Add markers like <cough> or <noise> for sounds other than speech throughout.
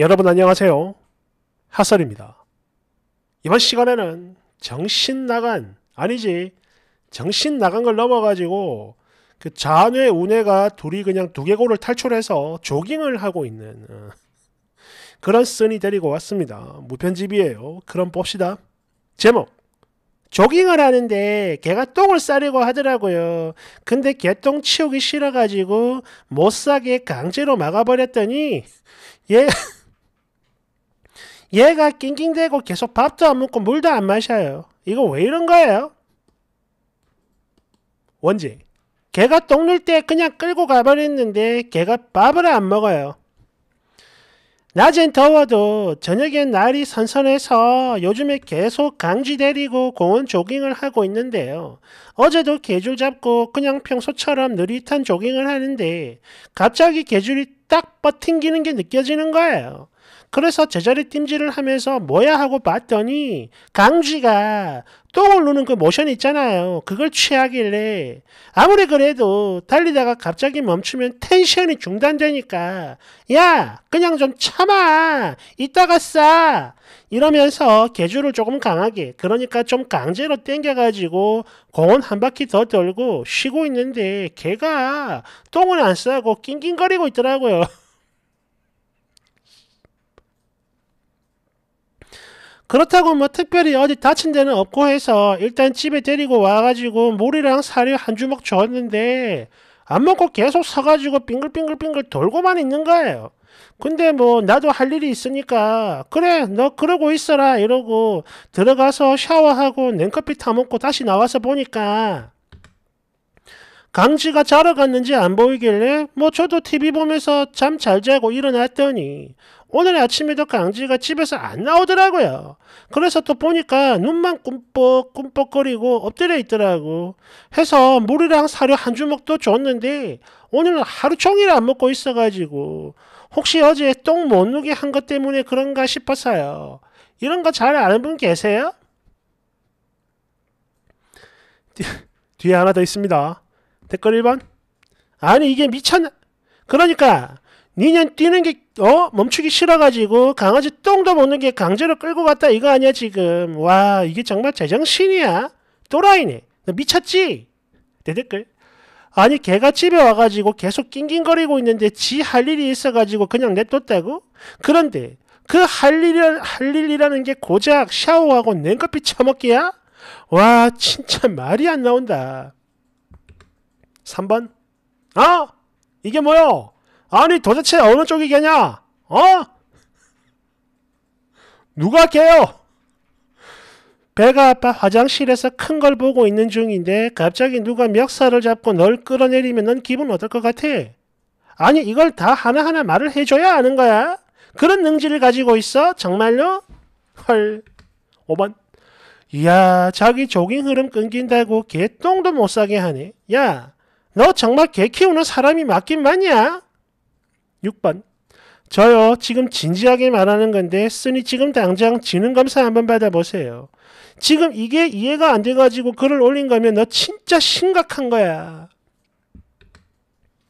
여러분 안녕하세요. 하설입니다. 이번 시간에는 정신 나간, 아니지, 정신 나간 걸 넘어가지고 그 자뇌, 우뇌가 둘이 그냥 두개골을 탈출해서 조깅을 하고 있는 어, 그런 쓴이 데리고 왔습니다. 무편집이에요. 그럼 봅시다. 제목. 조깅을 하는데 개가 똥을 싸려고 하더라고요. 근데 개똥 치우기 싫어가지고 못 싸게 강제로 막아버렸더니 얘 얘가 낑낑대고 계속 밥도 안 먹고 물도 안 마셔요. 이거 왜 이런 거예요? 원지. 개가 똥눌 때 그냥 끌고 가버렸는데 개가 밥을 안 먹어요. 낮엔 더워도 저녁엔 날이 선선해서 요즘에 계속 강쥐 데리고 공원 조깅을 하고 있는데요. 어제도 개줄 잡고 그냥 평소처럼 느릿한 조깅을 하는데 갑자기 개줄이 딱 버팅기는 게 느껴지는 거예요. 그래서 제자리 찜질을 하면서 뭐야 하고 봤더니 강쥐가 똥을 누는 그 모션 있잖아요. 그걸 취하길래 아무리 그래도 달리다가 갑자기 멈추면 텐션이 중단되니까 야 그냥 좀 참아 이따가 싸 이러면서 개주를 조금 강하게 그러니까 좀 강제로 땡겨가지고 공원 한 바퀴 더 돌고 쉬고 있는데 개가 똥을 안 싸고 낑낑거리고 있더라고요. <laughs> 그렇다고 뭐 특별히 어디 다친 데는 없고 해서 일단 집에 데리고 와가지고 물이랑 사료 한 주먹 줬는데 안 먹고 계속 서가지고 빙글빙글빙글 돌고만 있는 거예요. 근데 뭐 나도 할 일이 있으니까 그래 너 그러고 있어라 이러고 들어가서 샤워하고 냉커피 타먹고 다시 나와서 보니까 강지가 자러 갔는지 안 보이길래 뭐 저도 TV 보면서 잠 잘 자고 일어났더니 오늘 아침에도 강지가 집에서 안 나오더라고요. 그래서 또 보니까 눈만 꿈뻑꿈뻑거리고 엎드려 있더라고. 해서 물이랑 사료 한 주먹도 줬는데 오늘 하루 종일 안 먹고 있어가지고 혹시 어제 똥 못 누게 한 것 때문에 그런가 싶어서요. 이런 거 잘 아는 분 계세요? 뒤에 하나 더 있습니다. 댓글 1번. 아니 이게 미쳤나? 그러니까 니년 뛰는 게어 멈추기 싫어가지고 강아지 똥도 먹는 게 강제로 끌고 갔다 이거 아니야 지금 와 이게 정말 제정신이야 또라이네 너 미쳤지 내 댓글 아니 개가 집에 와가지고 계속 낑낑거리고 있는데 지 할 일이 있어가지고 그냥 냅뒀다고 그런데 그 할일할 일이라는 게 고작 샤워하고 냉커피 처먹기야 와 진짜 말이 안 나온다 3번 아 어? 이게 뭐요 아니 도대체 어느 쪽이겠냐? 어? 누가 깨요? 배가 아파 화장실에서 큰 걸 보고 있는 중인데 갑자기 누가 멱살을 잡고 널 끌어내리면 넌 기분 어떨 것 같아? 아니 이걸 다 하나하나 말을 해줘야 아는 거야? 그런 능지를 가지고 있어? 정말요? 헐 5번 이야 자기 조깅 흐름 끊긴다고 개똥도 못싸게 하네 야너 정말 개 키우는 사람이 맞긴 맞냐? 6번. 저요, 지금 진지하게 말하는 건데, 쓰니 지금 당장 지능 검사 한번 받아보세요. 지금 이게 이해가 안 돼가지고 글을 올린 거면 너 진짜 심각한 거야.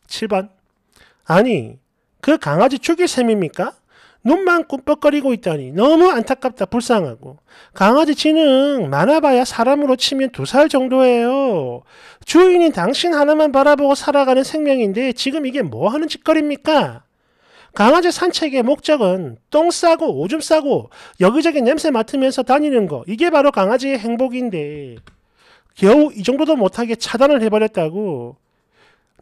7번. 아니, 그 강아지 죽일 셈입니까? 눈만 꿈뻑거리고 있다니 너무 안타깝다 불쌍하고 강아지 지능 많아봐야 사람으로 치면 두 살 정도예요. 주인인 당신 하나만 바라보고 살아가는 생명인데 지금 이게 뭐 하는 짓거리입니까? 강아지 산책의 목적은 똥 싸고 오줌 싸고 여기저기 냄새 맡으면서 다니는 거 이게 바로 강아지의 행복인데 겨우 이 정도도 못하게 차단을 해버렸다고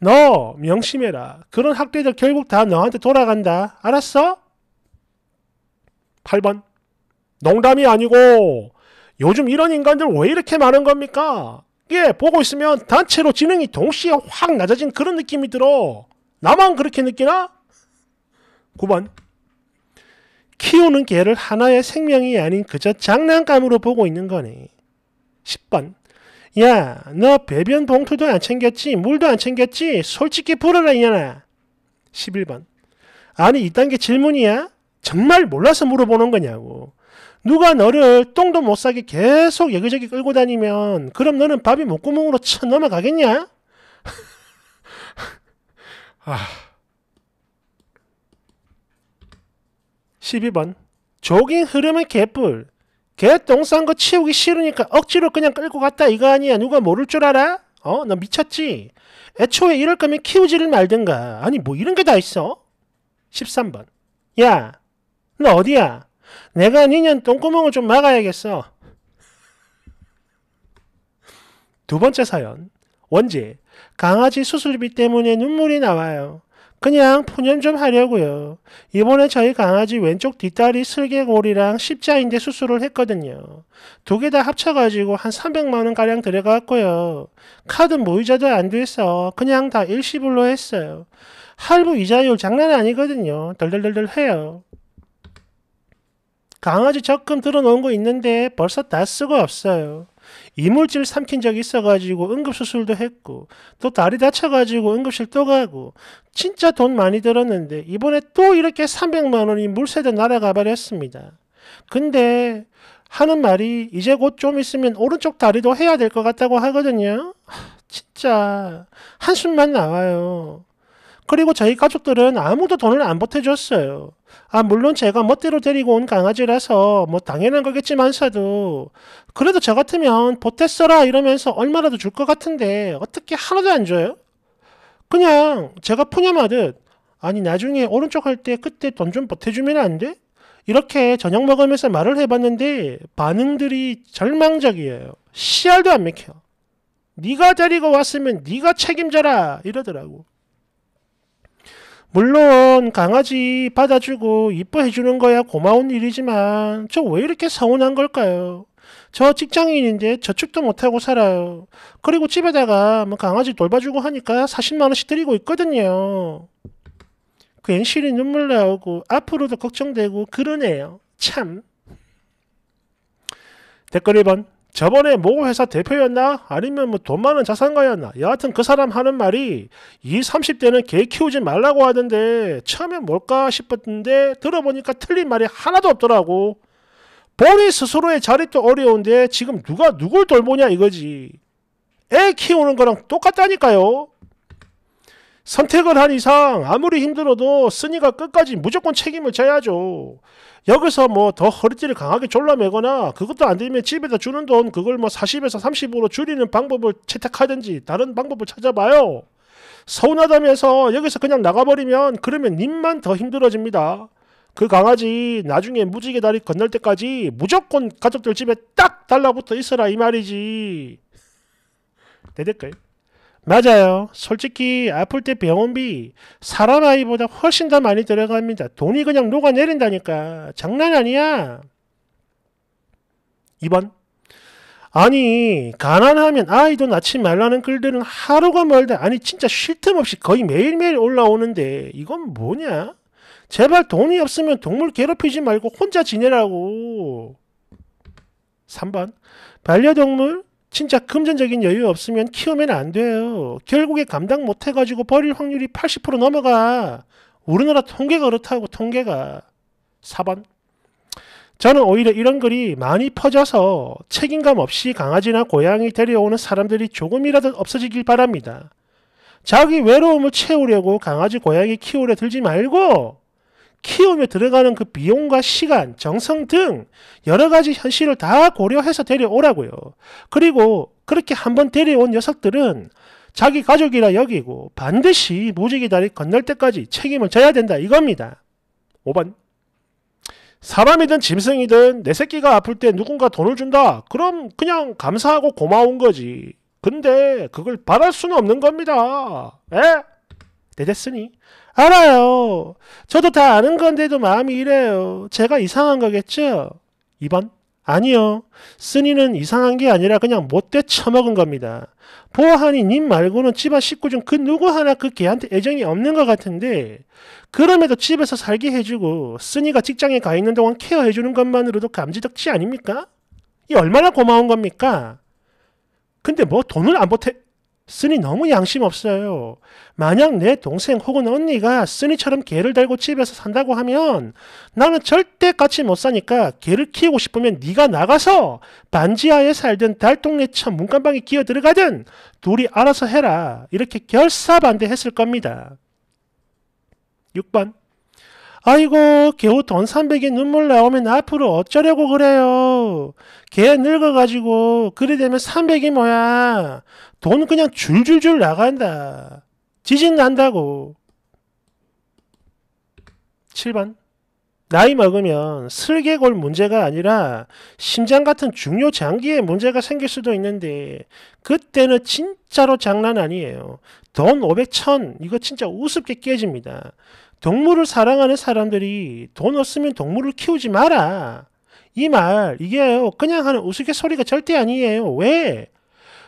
너 명심해라 그런 학대들 결국 다 너한테 돌아간다 알았어? 8번. 농담이 아니고 요즘 이런 인간들 왜 이렇게 많은 겁니까? 예, 보고 있으면 단체로 지능이 동시에 확 낮아진 그런 느낌이 들어. 나만 그렇게 느끼나? 9번. 키우는 개를 하나의 생명이 아닌 그저 장난감으로 보고 있는 거니. 10번. 야, 너 배변 봉투도 안 챙겼지? 물도 안 챙겼지? 솔직히 불어라, 이년아. 11번. 아니, 이딴 게 질문이야? 정말 몰라서 물어보는 거냐고. 누가 너를 똥도 못싸게 계속 여기저기 끌고 다니면 그럼 너는 밥이 목구멍으로 쳐 넘어가겠냐? <laughs> 아. 12번 조깅 흐름의 개뿔 개똥 싼 거 치우기 싫으니까 억지로 그냥 끌고 갔다 이거 아니야 누가 모를 줄 알아? 어? 너 미쳤지? 애초에 이럴 거면 키우지를 말든가 아니 뭐 이런 게 다 있어? 13번 야너 어디야? 내가 니년 똥구멍을 좀 막아야겠어. 두 번째 사연. 원지. 강아지 수술비 때문에 눈물이 나와요. 그냥 푸념 좀 하려고요. 이번에 저희 강아지 왼쪽 뒷다리 슬개골이랑 십자인대 수술을 했거든요. 두 개 다 합쳐가지고 한 300만원 가량 들어갔고요. 카드 무이자도안 돼서 그냥 다 일시불로 했어요. 할부 이자율 장난 아니거든요. 덜덜덜덜 해요. 강아지 적금 들어놓은 거 있는데 벌써 다 쓰고 없어요. 이물질 삼킨 적이 있어가지고 응급수술도 했고 또 다리 다쳐가지고 응급실 또 가고 진짜 돈 많이 들었는데 이번에 또 이렇게 300만 원이 물세대 날아가 버렸습니다. 근데 하는 말이 이제 곧 좀 있으면 오른쪽 다리도 해야 될 것 같다고 하거든요. 진짜 한숨만 나와요. 그리고 저희 가족들은 아무도 돈을 안 보태줬어요. 아, 물론 제가 멋대로 데리고 온 강아지라서 뭐 당연한 거겠지만서도 그래도 저 같으면 보탰어라 이러면서 얼마라도 줄 것 같은데 어떻게 하나도 안 줘요? 그냥 제가 푸념하듯 아니 나중에 오른쪽 할 때 그때 돈 좀 보태주면 안 돼? 이렇게 저녁 먹으면서 말을 해봤는데 반응들이 절망적이에요. 씨알도 안 맥혀. 네가 데리고 왔으면 네가 책임져라 이러더라고. 물론 강아지 받아주고 이뻐해주는 거야 고마운 일이지만 저 왜 이렇게 서운한 걸까요? 저 직장인인데 저축도 못하고 살아요. 그리고 집에다가 뭐 강아지 돌봐주고 하니까 40만원씩 드리고 있거든요. 괜시리 눈물 나오고 앞으로도 걱정되고 그러네요. 참. 댓글 1번. 저번에 모 회사 대표였나? 아니면 뭐 돈 많은 자산가였나? 여하튼 그 사람 하는 말이 이 30대는 개 키우지 말라고 하던데 처음엔 뭘까 싶었는데 들어보니까 틀린 말이 하나도 없더라고. 본인 스스로의 자립도 어려운데 지금 누가 누굴 돌보냐 이거지. 애 키우는 거랑 똑같다니까요. 선택을 한 이상 아무리 힘들어도 쓰니가 끝까지 무조건 책임을 져야죠. 여기서 뭐 더 허리띠를 강하게 졸라매거나 그것도 안 되면 집에다 주는 돈 그걸 뭐 40에서 30으로 줄이는 방법을 채택하든지 다른 방법을 찾아봐요. 서운하다면서 여기서 그냥 나가버리면 그러면 님만 더 힘들어집니다. 그 강아지 나중에 무지개 다리 건널 때까지 무조건 가족들 집에 딱 달라붙어 있어라 이 말이지. 내 댓글. 맞아요. 솔직히 아플 때 병원비 사람 아이보다 훨씬 더 많이 들어갑니다. 돈이 그냥 녹아내린다니까. 장난 아니야. 2번. 아니 가난하면 아이도 낳지 말라는 글들은 하루가 멀다 아니 진짜 쉴 틈 없이 거의 매일매일 올라오는데 이건 뭐냐? 제발 돈이 없으면 동물 괴롭히지 말고 혼자 지내라고. 3번 반려동물 진짜 금전적인 여유 없으면 키우면 안 돼요. 결국에 감당 못 해가지고 버릴 확률이 80% 넘어가. 우리나라 통계가 그렇다고 통계가. 4번. 저는 오히려 이런 글이 많이 퍼져서 책임감 없이 강아지나 고양이 데려오는 사람들이 조금이라도 없어지길 바랍니다. 자기 외로움을 채우려고 강아지 고양이 키우려 들지 말고 키움에 들어가는 그 비용과 시간, 정성 등 여러 가지 현실을 다 고려해서 데려오라고요. 그리고 그렇게 한번 데려온 녀석들은 자기 가족이라 여기고 반드시 무지개 다리 건널 때까지 책임을 져야 된다 이겁니다. 5번 사람이든 짐승이든 내 새끼가 아플 때 누군가 돈을 준다. 그럼 그냥 감사하고 고마운 거지. 근데 그걸 바랄 수는 없는 겁니다. 에? 대됐으니 알아요. 저도 다 아는 건데도 마음이 이래요. 제가 이상한 거겠죠? 2번. 아니요. 쓰니는 이상한 게 아니라 그냥 못돼 처먹은 겁니다. 보아하니 님 말고는 집안 식구 중 그 누구 하나 그 개한테 애정이 없는 것 같은데 그럼에도 집에서 살게 해주고 쓰니가 직장에 가 있는 동안 케어해주는 것만으로도 감지덕지 아닙니까? 이 얼마나 고마운 겁니까? 근데 뭐 돈을 안 보태... 쓰니 너무 양심 없어요. 만약 내 동생 혹은 언니가 쓰니처럼 개를 달고 집에서 산다고 하면 나는 절대 같이 못 사니까 개를 키우고 싶으면 네가 나가서 반지하에 살든 달동네 천 문간방에 기어 들어가든 둘이 알아서 해라. 이렇게 결사반대했을 겁니다. 6번 아이고 겨우 돈 300에 눈물 나오면 앞으로 어쩌려고 그래요. 개 늙어가지고 그래 되면 300이 뭐야. 돈 그냥 줄줄줄 나간다. 지진 난다고. 7번 나이 먹으면 슬개골 문제가 아니라 심장 같은 중요 장기에 문제가 생길 수도 있는데 그때는 진짜로 장난 아니에요. 돈 500, 1 이거 진짜 우습게 깨집니다. 동물을 사랑하는 사람들이 돈 없으면 동물을 키우지 마라. 이 말, 이게요. 그냥 하는 우스갯소리가 절대 아니에요. 왜?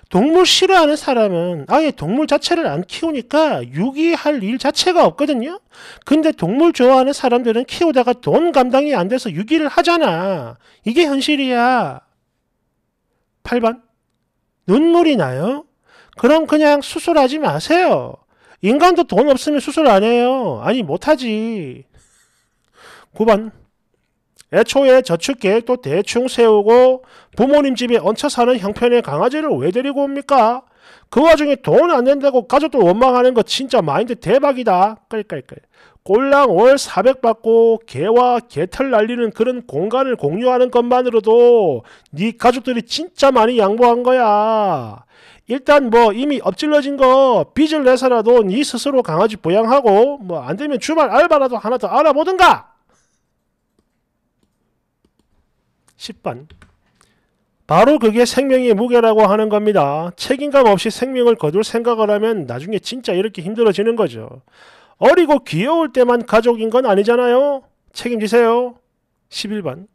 동물 싫어하는 사람은 아예 동물 자체를 안 키우니까 유기할 일 자체가 없거든요. 근데 동물 좋아하는 사람들은 키우다가 돈 감당이 안 돼서 유기를 하잖아. 이게 현실이야. 8번. 눈물이 나요? 그럼 그냥 수술하지 마세요. 인간도 돈 없으면 수술 안 해요. 아니 못하지. 9번 애초에 저축 계획도 대충 세우고 부모님 집에 얹혀 사는 형편의 강아지를 왜 데리고 옵니까? 그 와중에 돈 안 낸다고 가족들 원망하는 거 진짜 마인드 대박이다. 끌끌끌. 꼴랑 월 400 받고 개와 개털 날리는 그런 공간을 공유하는 것만으로도 네 가족들이 진짜 많이 양보한 거야. 일단 뭐 이미 엎질러진 거 빚을 내서라도 네 스스로 강아지 보양하고 뭐 안 되면 주말 알바라도 하나 더 알아보든가 10번 바로 그게 생명의 무게라고 하는 겁니다. 책임감 없이 생명을 거둘 생각을 하면 나중에 진짜 이렇게 힘들어지는 거죠. 어리고 귀여울 때만 가족인 건 아니잖아요. 책임지세요. 11번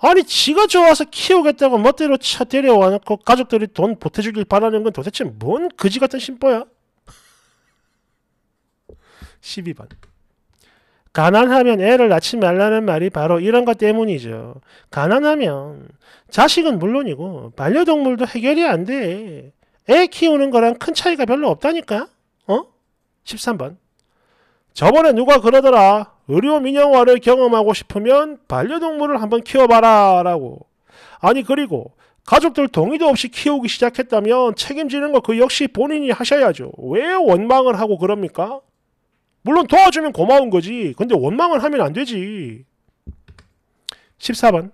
아니 지가 좋아서 키우겠다고 멋대로 차 데려와놓고 가족들이 돈 보태주길 바라는 건 도대체 뭔 거지 같은 심보야? 12번 <laughs> 가난하면 애를 낳지 말라는 말이 바로 이런 것 때문이죠. 가난하면 자식은 물론이고 반려동물도 해결이 안 돼. 애 키우는 거랑 큰 차이가 별로 없다니까? 어? 13번 저번에 누가 그러더라. 의료 민영화를 경험하고 싶으면 반려동물을 한번 키워봐라 라고. 아니 그리고 가족들 동의도 없이 키우기 시작했다면 책임지는 거 그 역시 본인이 하셔야죠. 왜 원망을 하고 그럽니까? 물론 도와주면 고마운 거지. 근데 원망을 하면 안 되지. 14번.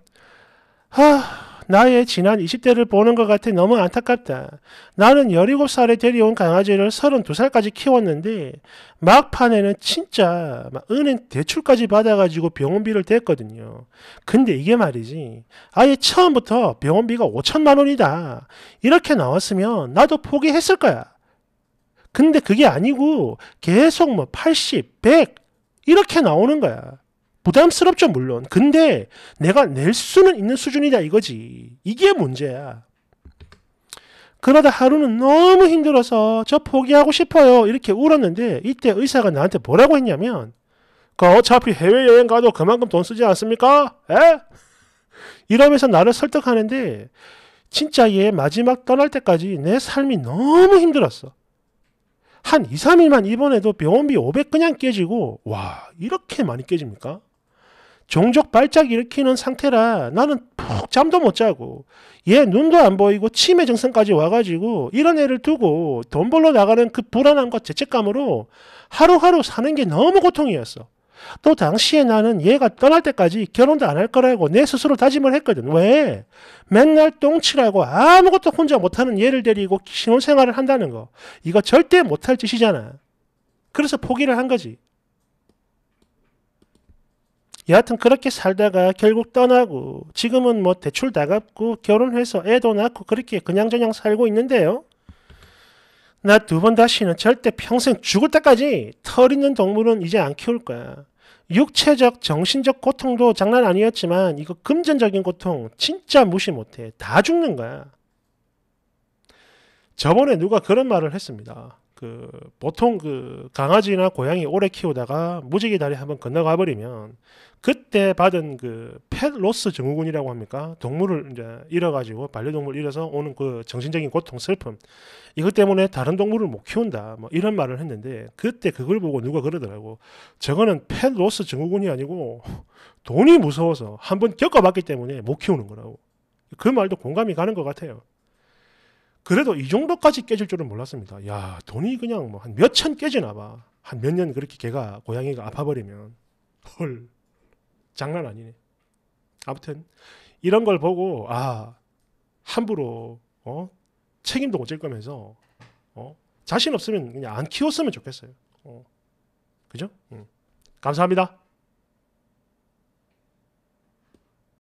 하... 나의 지난 20대를 보는 것 같아 너무 안타깝다. 나는 17살에 데려온 강아지를 32살까지 키웠는데 막판에는 진짜 은행 대출까지 받아가지고 병원비를 댔거든요. 근데 이게 말이지 아예 처음부터 병원비가 5천만 원이다. 이렇게 나왔으면 나도 포기했을 거야. 근데 그게 아니고 계속 뭐 80, 100 이렇게 나오는 거야. 부담스럽죠, 물론. 근데 내가 낼 수는 있는 수준이다 이거지. 이게 문제야. 그러다 하루는 너무 힘들어서 저 포기하고 싶어요. 이렇게 울었는데 이때 의사가 나한테 뭐라고 했냐면 그 어차피 해외여행 가도 그만큼 돈 쓰지 않습니까? 에? 이러면서 나를 설득하는데 진짜 얘 마지막 떠날 때까지 내 삶이 너무 힘들었어. 한 2, 3일만 이번에도 병원비 500 그냥 깨지고 와 이렇게 많이 깨집니까? 종족 발작 일으키는 상태라 나는 푹 잠도 못 자고 얘 눈도 안 보이고 치매 증상까지 와가지고 이런 애를 두고 돈 벌러 나가는 그 불안함과 죄책감으로 하루하루 사는 게 너무 고통이었어. 또 당시에 나는 얘가 떠날 때까지 결혼도 안 할 거라고 내 스스로 다짐을 했거든. 왜? 맨날 똥칠하고 아무것도 혼자 못하는 얘를 데리고 신혼생활을 한다는 거. 이거 절대 못할 짓이잖아. 그래서 포기를 한 거지. 여하튼 그렇게 살다가 결국 떠나고 지금은 뭐 대출 다 갚고 결혼해서 애도 낳고 그렇게 그냥저냥 살고 있는데요. 나 두 번 다시는 절대 평생 죽을 때까지 털 있는 동물은 이제 안 키울 거야. 육체적, 정신적 고통도 장난 아니었지만 이거 금전적인 고통 진짜 무시 못해. 다 죽는 거야. 저번에 누가 그런 말을 했습니다. 그 보통 그 강아지나 고양이 오래 키우다가 무지개 다리 한번 건너가 버리면 그때 받은 그 펫로스 증후군이라고 합니까? 동물을 이제 잃어가지고 반려동물 잃어서 오는 그 정신적인 고통, 슬픔 이것 때문에 다른 동물을 못 키운다 뭐 이런 말을 했는데 그때 그걸 보고 누가 그러더라고 저거는 펫로스 증후군이 아니고 돈이 무서워서 한번 겪어봤기 때문에 못 키우는 거라고 그 말도 공감이 가는 것 같아요. 그래도 이 정도까지 깨질 줄은 몰랐습니다. 야, 돈이 그냥 뭐 한 몇 천 깨지나 봐. 한 몇 년 그렇게 개가, 고양이가 아파버리면. 헐. 장난 아니네. 아무튼, 이런 걸 보고, 아, 함부로, 어? 책임도 못 질 거면서, 어? 자신 없으면 그냥 안 키웠으면 좋겠어요. 어. 그죠? 응. 감사합니다.